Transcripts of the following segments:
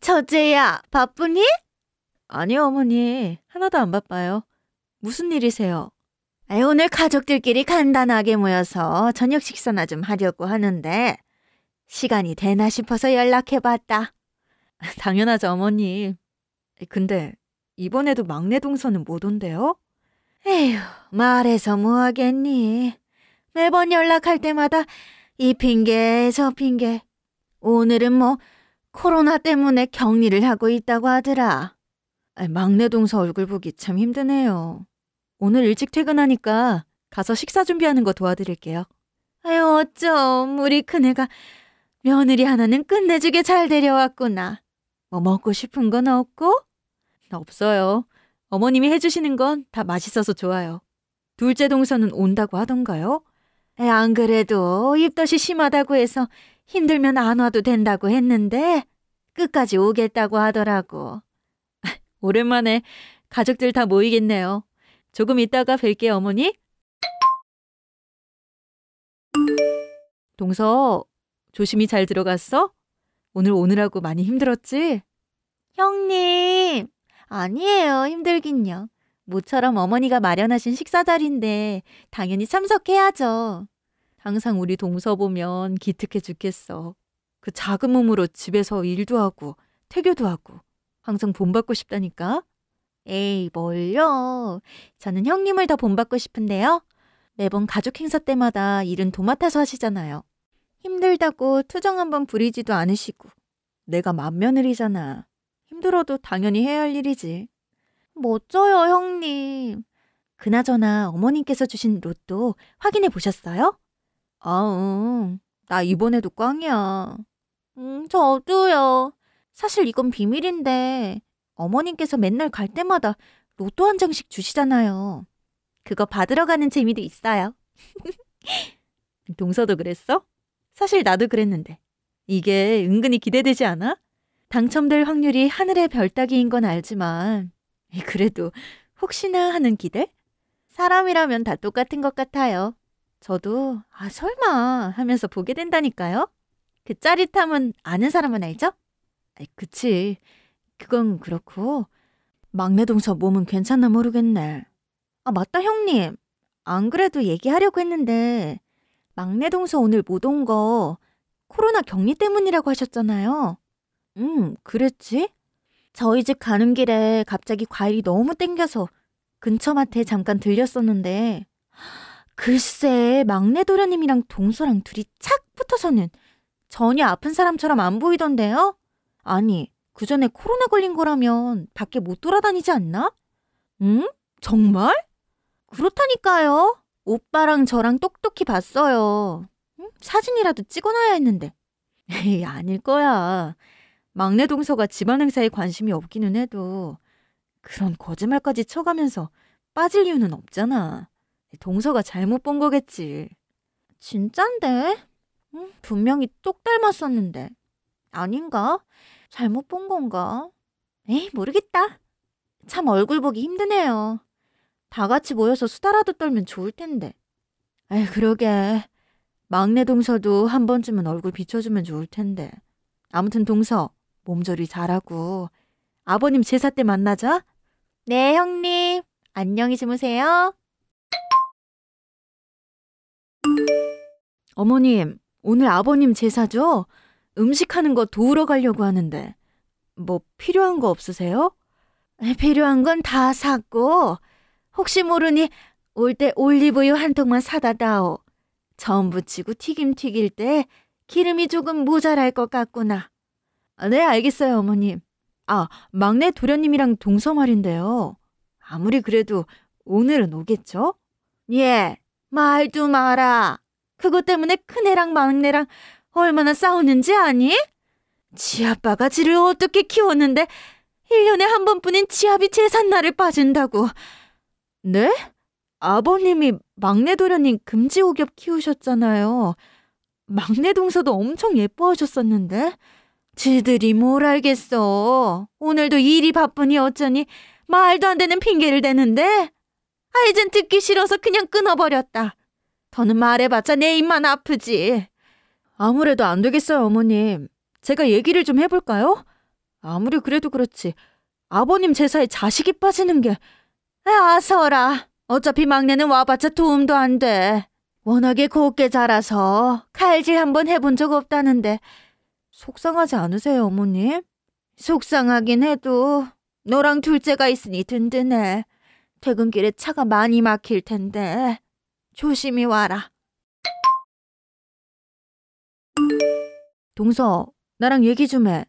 저제야 바쁘니? 아니요, 어머니. 하나도 안 바빠요. 무슨 일이세요? 아이, 오늘 가족들끼리 간단하게 모여서 저녁 식사나 좀 하려고 하는데 시간이 되나 싶어서 연락해봤다. 당연하죠, 어머니. 근데 이번에도 막내 동서는 못 온대요? 에휴, 말해서 뭐하겠니. 매번 연락할 때마다 이 핑계 저 핑계. 오늘은 뭐 코로나 때문에 격리를 하고 있다고 하더라. 막내 동서 얼굴 보기 참 힘드네요. 오늘 일찍 퇴근하니까 가서 식사 준비하는 거 도와드릴게요. 아유 어쩜 우리 큰애가 며느리 하나는 끝내주게 잘 데려왔구나. 뭐 먹고 싶은 건 없고? 없어요. 어머님이 해주시는 건 다 맛있어서 좋아요. 둘째 동서는 온다고 하던가요? 안 그래도 입덧이 심하다고 해서 힘들면 안 와도 된다고 했는데 끝까지 오겠다고 하더라고. 오랜만에 가족들 다 모이겠네요. 조금 있다가 뵐게 어머니. 동서, 조심히 잘 들어갔어? 오늘 오느라고 많이 힘들었지? 형님, 아니에요. 힘들긴요. 모처럼 어머니가 마련하신 식사 자리인데 당연히 참석해야죠. 항상 우리 동서 보면 기특해 죽겠어. 그 작은 몸으로 집에서 일도 하고 퇴교도 하고 항상 본받고 싶다니까. 에이, 뭘요. 저는 형님을 더 본받고 싶은데요. 매번 가족 행사 때마다 일은 도맡아서 하시잖아요. 힘들다고 투정 한 번 부리지도 않으시고. 내가 맏며느리잖아. 힘들어도 당연히 해야 할 일이지. 멋져요, 형님. 그나저나 어머님께서 주신 로또 확인해 보셨어요? 아우, 나 이번에도 꽝이야. 음, 저도요. 사실 이건 비밀인데 어머님께서 맨날 갈 때마다 로또 한 장씩 주시잖아요. 그거 받으러 가는 재미도 있어요. 동서도 그랬어? 사실 나도 그랬는데. 이게 은근히 기대되지 않아? 당첨될 확률이 하늘의 별 따기인 건 알지만 그래도 혹시나 하는 기대? 사람이라면 다 똑같은 것 같아요. 저도 아 설마 하면서 보게 된다니까요. 그 짜릿함은 아는 사람은 알죠? 아이, 그치. 그건 그렇고 막내 동서 몸은 괜찮나 모르겠네. 아 맞다 형님. 안 그래도 얘기하려고 했는데 막내 동서 오늘 못 온 거 코로나 격리 때문이라고 하셨잖아요. 음, 그랬지? 저희 집 가는 길에 갑자기 과일이 너무 땡겨서 근처 마트에 잠깐 들렸었는데 글쎄, 막내 도련님이랑 동서랑 둘이 착 붙어서는 전혀 아픈 사람처럼 안 보이던데요? 아니, 그 전에 코로나 걸린 거라면 밖에 못 돌아다니지 않나? 응? 정말? 그렇다니까요. 오빠랑 저랑 똑똑히 봤어요. 응? 사진이라도 찍어놔야 했는데. 에이, 아닐 거야. 막내 동서가 집안 행사에 관심이 없기는 해도 그런 거짓말까지 쳐가면서 빠질 이유는 없잖아. 동서가 잘못 본 거겠지. 진짠데? 응, 분명히 똑 닮았었는데. 아닌가? 잘못 본 건가? 에이, 모르겠다. 참 얼굴 보기 힘드네요. 다 같이 모여서 수다라도 떨면 좋을 텐데. 에이, 그러게. 막내 동서도 한 번쯤은 얼굴 비춰주면 좋을 텐데. 아무튼 동서, 몸조리 잘하고. 아버님 제사 때 만나자. 네, 형님. 안녕히 주무세요. 어머님, 오늘 아버님 제사죠? 음식하는 거 도우러 가려고 하는데. 뭐 필요한 거 없으세요? 필요한 건 다 샀고, 혹시 모르니 올 때 올리브유 한 통만 사다 다오. 전 부치고 튀김 튀길 때 기름이 조금 모자랄 것 같구나. 아, 네, 알겠어요, 어머님. 아, 막내 도련님이랑 동서말인데요. 아무리 그래도 오늘은 오겠죠? 예, 말도 마라. 그것 때문에 큰애랑 막내랑 얼마나 싸우는지 아니? 지 아빠가 지를 어떻게 키웠는데 1년에 한 번뿐인 지압이 재산날을 빠진다고. 네? 아버님이 막내 도련님 금지옥엽 키우셨잖아요. 막내 동서도 엄청 예뻐하셨었는데. 지들이 뭘 알겠어. 오늘도 일이 바쁘니 어쩌니 말도 안 되는 핑계를 대는데. 아, 이젠 듣기 싫어서 그냥 끊어버렸다. 더는 말해봤자 내 입만 아프지. 아무래도 안 되겠어요, 어머님. 제가 얘기를 좀 해볼까요? 아무리 그래도 그렇지. 아버님 제사에 자식이 빠지는 게. 아서라. 어차피 막내는 와봤자 도움도 안 돼. 워낙에 곱게 자라서 칼질 한번 해본 적 없다는데. 속상하지 않으세요, 어머님? 속상하긴 해도 너랑 둘째가 있으니 든든해. 퇴근길에 차가 많이 막힐 텐데. 조심히 와라. 동서, 나랑 얘기 좀 해.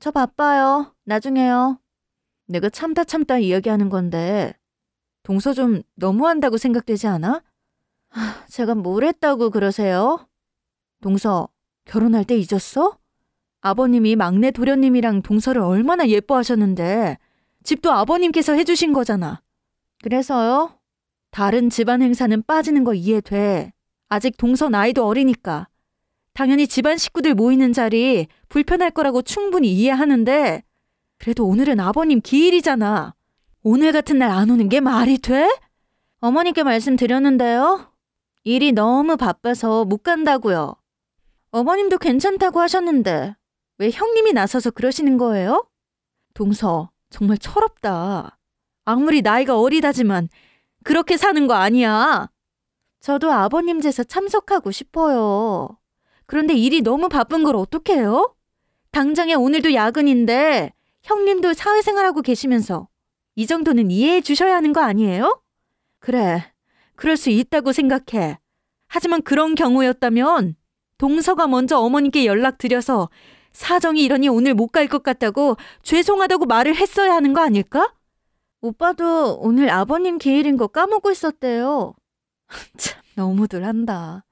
저 바빠요. 나중에요. 내가 참다 참다 이야기하는 건데 동서 좀 너무한다고 생각되지 않아? 하, 제가 뭘 했다고 그러세요? 동서, 결혼할 때 잊었어? 아버님이 막내 도련님이랑 동서를 얼마나 예뻐하셨는데 집도 아버님께서 해주신 거잖아. 그래서요? 다른 집안 행사는 빠지는 거 이해돼. 아직 동서 나이도 어리니까. 당연히 집안 식구들 모이는 자리 불편할 거라고 충분히 이해하는데, 그래도 오늘은 아버님 기일이잖아. 오늘 같은 날 안 오는 게 말이 돼? 어머니께 말씀드렸는데요. 일이 너무 바빠서 못 간다고요. 어머님도 괜찮다고 하셨는데, 왜 형님이 나서서 그러시는 거예요? 동서, 정말 철없다. 아무리 나이가 어리다지만 그렇게 사는 거 아니야. 저도 아버님 제사 참석하고 싶어요. 그런데 일이 너무 바쁜 걸 어떡해요? 당장에 오늘도 야근인데 형님도 사회생활하고 계시면서 이 정도는 이해해 주셔야 하는 거 아니에요? 그래, 그럴 수 있다고 생각해. 하지만 그런 경우였다면 동서가 먼저 어머님께 연락드려서 사정이 이러니 오늘 못 갈 것 같다고 죄송하다고 말을 했어야 하는 거 아닐까? 오빠도 오늘 아버님 기일인 거 까먹고 있었대요. 참, 너무들 한다.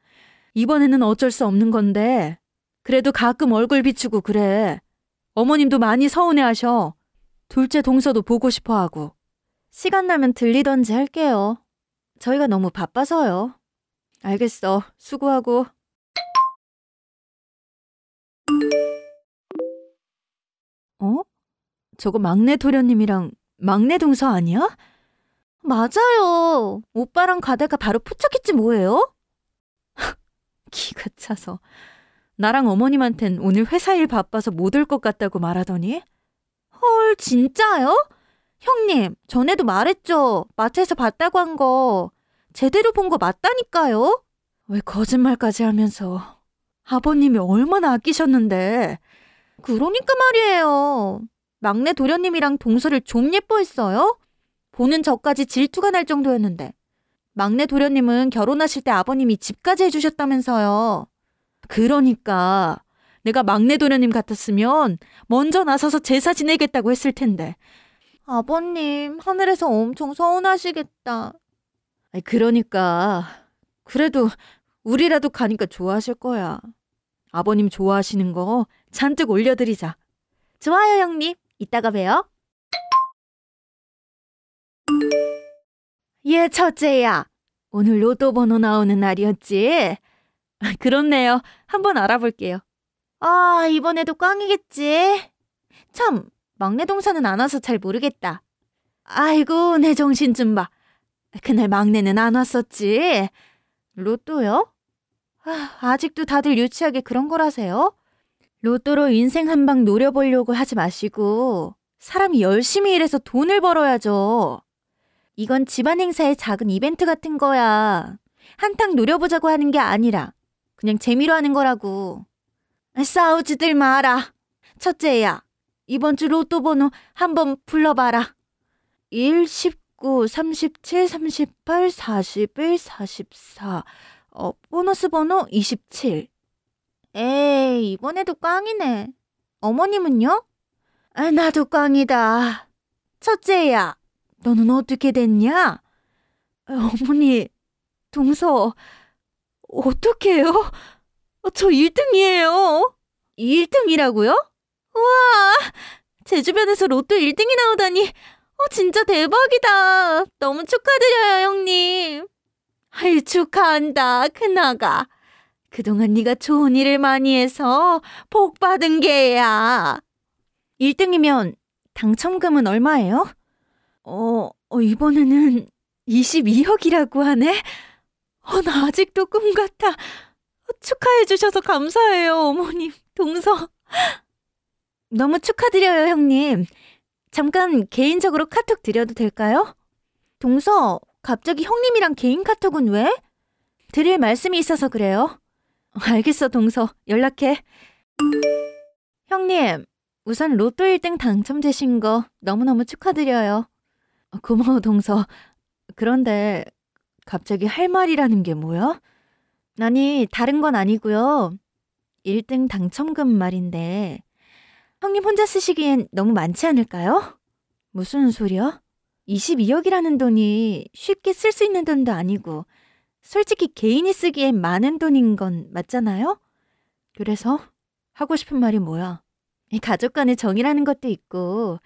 이번에는 어쩔 수 없는 건데, 그래도 가끔 얼굴 비추고 그래. 어머님도 많이 서운해 하셔. 둘째 동서도 보고 싶어 하고. 시간 나면 들리던지 할게요. 저희가 너무 바빠서요. 알겠어. 수고하고. 어? 저거 막내 도련님이랑 막내 동서 아니야? 맞아요. 오빠랑 가다가 바로 포착했지 뭐예요? 기가 차서 나랑 어머님한텐 오늘 회사 일 바빠서 못 올 것 같다고 말하더니 헐 진짜요? 형님 전에도 말했죠. 마트에서 봤다고 한 거 제대로 본 거 맞다니까요. 왜 거짓말까지 하면서 아버님이 얼마나 아끼셨는데 그러니까 말이에요. 막내 도련님이랑 동서를 좀 예뻐했어요? 보는 저까지 질투가 날 정도였는데. 막내 도련님은 결혼하실 때 아버님이 집까지 해주셨다면서요. 그러니까 내가 막내 도련님 같았으면 먼저 나서서 제사 지내겠다고 했을 텐데. 아버님, 하늘에서 엄청 서운하시겠다. 그러니까 그래도 우리라도 가니까 좋아하실 거야. 아버님 좋아하시는 거 잔뜩 올려드리자. 좋아요, 형님. 이따가 봬요. 예, 첫째야. 오늘 로또 번호 나오는 날이었지? 그렇네요. 한번 알아볼게요. 아, 이번에도 꽝이겠지? 참, 막내 동사는 안 와서 잘 모르겠다. 아이고, 내 정신 좀 봐. 그날 막내는 안 왔었지? 로또요? 아, 아직도 다들 유치하게 그런 걸 하세요? 로또로 인생 한 방 노려보려고 하지 마시고 사람이 열심히 일해서 돈을 벌어야죠. 이건 집안 행사의 작은 이벤트 같은 거야. 한탕 노려보자고 하는 게 아니라 그냥 재미로 하는 거라고. 싸우지들 마라. 첫째야, 이번 주 로또 번호 한번 불러봐라. 1, 19, 37, 38, 41, 44. 어, 보너스 번호 27. 에이, 이번에도 꽝이네. 어머님은요? 아, 나도 꽝이다. 첫째야, 너는 어떻게 됐냐? 어머니, 동서, 어떡해요? 저 1등이에요. 1등이라고요? 우 와, 제 주변에서 로또 1등이 나오다니. 어, 진짜 대박이다. 너무 축하드려요, 형님. 아유, 축하한다, 큰아가. 그동안 네가 좋은 일을 많이 해서 복 받은 게야. 1등이면 당첨금은 얼마예요? 어, 어 이번에는 22억이라고 하네. 어, 나 아직도 꿈 같아. 축하해 주셔서 감사해요, 어머님. 동서. 너무 축하드려요, 형님. 잠깐 개인적으로 카톡 드려도 될까요? 동서, 갑자기 형님이랑 개인 카톡은 왜? 드릴 말씀이 있어서 그래요. 알겠어, 동서. 연락해. 형님, 우선 로또 1등 당첨되신 거 너무너무 축하드려요. 어, 고마워, 동서. 그런데 갑자기 할 말이라는 게 뭐야? 아니, 다른 건 아니고요. 1등 당첨금 말인데 형님 혼자 쓰시기엔 너무 많지 않을까요? 무슨 소리야? 22억이라는 돈이 쉽게 쓸 수 있는 돈도 아니고 솔직히 개인이 쓰기엔 많은 돈인 건 맞잖아요? 그래서 하고 싶은 말이 뭐야? 가족 간의 정이라는 것도 있고,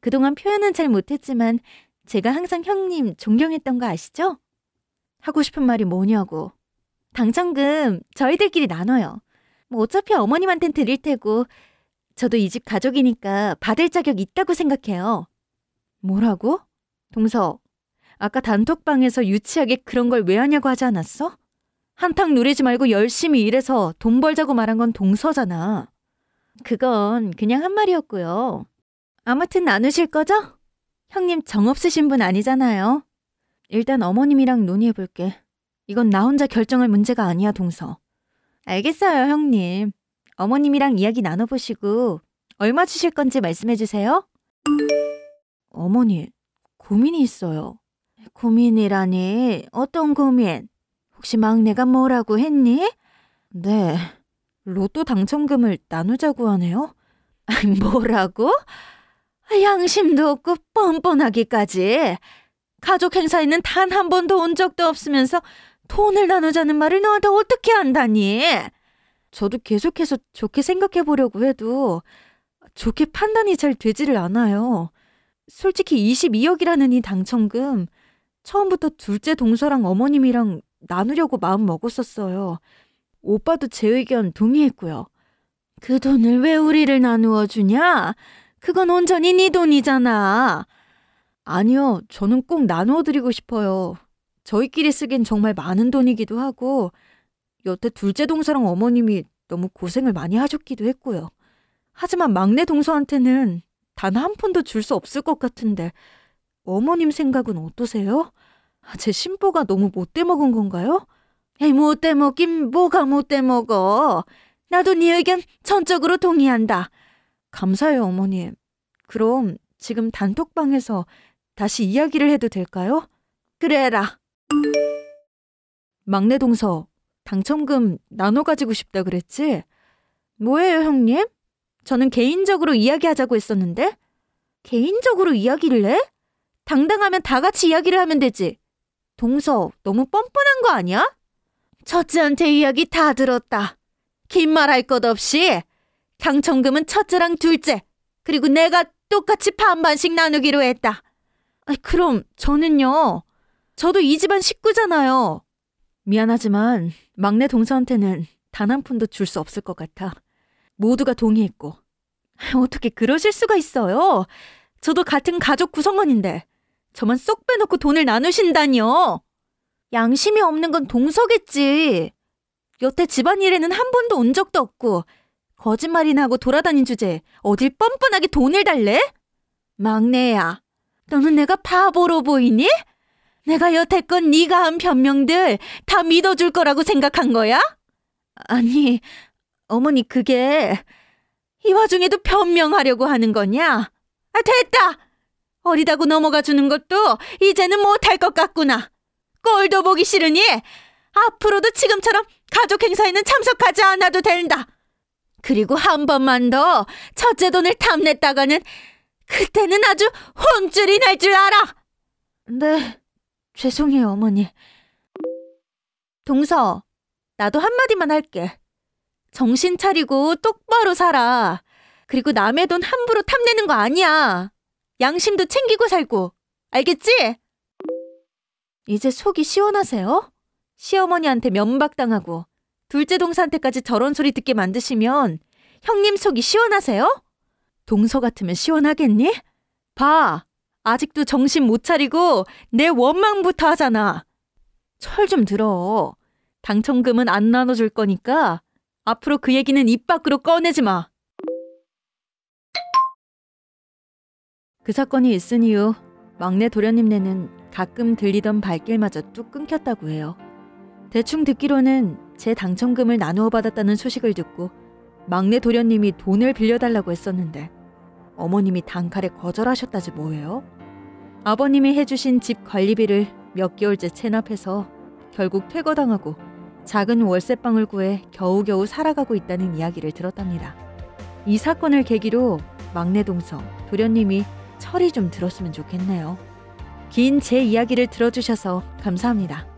그동안 표현은 잘 못했지만, 제가 항상 형님 존경했던 거 아시죠? 하고 싶은 말이 뭐냐고. 당첨금 저희들끼리 나눠요. 뭐 어차피 어머님한테 드릴 테고, 저도 이 집 가족이니까 받을 자격 있다고 생각해요. 뭐라고? 동서, 아까 단톡방에서 유치하게 그런 걸 왜 하냐고 하지 않았어? 한탕 누리지 말고 열심히 일해서 돈 벌자고 말한 건 동서잖아. 그건 그냥 한 말이었고요. 아무튼 나누실 거죠? 형님 정 없으신 분 아니잖아요. 일단 어머님이랑 논의해볼게. 이건 나 혼자 결정할 문제가 아니야, 동서. 알겠어요, 형님. 어머님이랑 이야기 나눠보시고 얼마 주실 건지 말씀해주세요. 어머니, 고민이 있어요. 고민이라니 어떤 고민? 혹시 막내가 뭐라고 했니? 네, 로또 당첨금을 나누자고 하네요. 뭐라고? 양심도 없고 뻔뻔하기까지. 가족 행사에는 단 한 번도 온 적도 없으면서 돈을 나누자는 말을 너한테 어떻게 한다니? 저도 계속해서 좋게 생각해 보려고 해도 좋게 판단이 잘 되지를 않아요. 솔직히 22억이라는 이 당첨금 처음부터 둘째 동서랑 어머님이랑 나누려고 마음 먹었었어요. 오빠도 제 의견 동의했고요. 그 돈을 왜 우리를 나누어 주냐? 그건 온전히 네 돈이잖아. 아니요, 저는 꼭 나누어 드리고 싶어요. 저희끼리 쓰긴 정말 많은 돈이기도 하고, 여태 둘째 동서랑 어머님이 너무 고생을 많이 하셨기도 했고요. 하지만 막내 동서한테는 단 한 푼도 줄 수 없을 것 같은데, 어머님 생각은 어떠세요? 아, 제심보가 너무 못돼 먹은 건가요? 에이, 못돼 먹긴 뭐가 못돼 먹어. 나도 네 의견 전적으로 동의한다. 감사해요, 어머님. 그럼 지금 단톡방에서 다시 이야기를 해도 될까요? 그래라. 막내 동서, 당첨금 나눠 가지고 싶다 그랬지? 뭐예요, 형님? 저는 개인적으로 이야기하자고 했었는데? 개인적으로 이야기를 해? 당당하면 다 같이 이야기를 하면 되지. 동서, 너무 뻔뻔한 거 아니야? 첫째한테 이야기 다 들었다. 긴 말 할 것 없이 당첨금은 첫째랑 둘째, 그리고 내가 똑같이 반반씩 나누기로 했다. 아 그럼 저는요. 저도 이 집안 식구잖아요. 미안하지만 막내 동서한테는 단 한 푼도 줄 수 없을 것 같아. 모두가 동의했고. 어떻게 그러실 수가 있어요? 저도 같은 가족 구성원인데. 저만 쏙 빼놓고 돈을 나누신다뇨 양심이 없는 건 동서겠지. 여태 집안일에는 한 번도 온 적도 없고 거짓말이나 하고 돌아다닌 주제에 어딜 뻔뻔하게 돈을 달래? 막내야, 너는 내가 바보로 보이니? 내가 여태껏 네가 한 변명들 다 믿어줄 거라고 생각한 거야? 아니, 어머니 그게 이 와중에도 변명하려고 하는 거냐? 아, 됐다! 어리다고 넘어가 주는 것도 이제는 못할 것 같구나. 꼴도 보기 싫으니 앞으로도 지금처럼 가족 행사에는 참석하지 않아도 된다. 그리고 한 번만 더 첫째 돈을 탐냈다가는 그때는 아주 혼쭐이 날 줄 알아. 네, 죄송해요, 어머니. 동서, 나도 한마디만 할게. 정신 차리고 똑바로 살아. 그리고 남의 돈 함부로 탐내는 거 아니야. 양심도 챙기고 살고. 알겠지? 이제 속이 시원하세요? 시어머니한테 면박당하고 둘째 동서한테까지 저런 소리 듣게 만드시면 형님 속이 시원하세요? 동서 같으면 시원하겠니? 봐. 아직도 정신 못 차리고 내 원망부터 하잖아. 철 좀 들어. 당첨금은 안 나눠줄 거니까 앞으로 그 얘기는 입 밖으로 꺼내지 마. 그 사건이 있은 이후 막내 도련님네는 가끔 들리던 발길마저 뚝 끊겼다고 해요. 대충 듣기로는 제 당첨금을 나누어 받았다는 소식을 듣고 막내 도련님이 돈을 빌려달라고 했었는데 어머님이 단칼에 거절하셨다지 뭐예요? 아버님이 해주신 집 관리비를 몇 개월째 체납해서 결국 퇴거당하고 작은 월세방을 구해 겨우겨우 살아가고 있다는 이야기를 들었답니다. 이 사건을 계기로 막내 동성 도련님이 철이 좀 들었으면 좋겠네요. 긴 제 이야기를 들어주셔서 감사합니다.